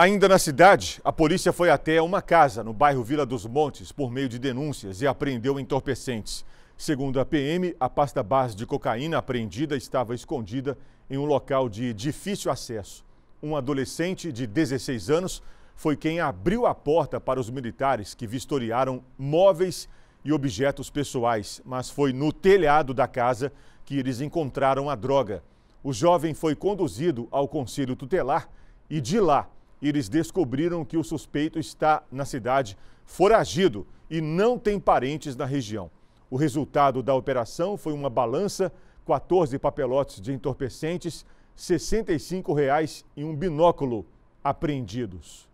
Ainda na cidade, a polícia foi até uma casa no bairro Vila dos Montes por meio de denúncias e apreendeu entorpecentes. Segundo a PM, a pasta base de cocaína apreendida estava escondida em um local de difícil acesso. Um adolescente de 16 anos foi quem abriu a porta para os militares que vistoriaram móveis e objetos pessoais, mas foi no telhado da casa que eles encontraram a droga. O jovem foi conduzido ao conselho tutelar e de lá eles descobriram que o suspeito está na cidade foragido e não tem parentes na região. O resultado da operação foi uma balança, 14 papelotes de entorpecentes, R$ 65 reais e um binóculo apreendidos.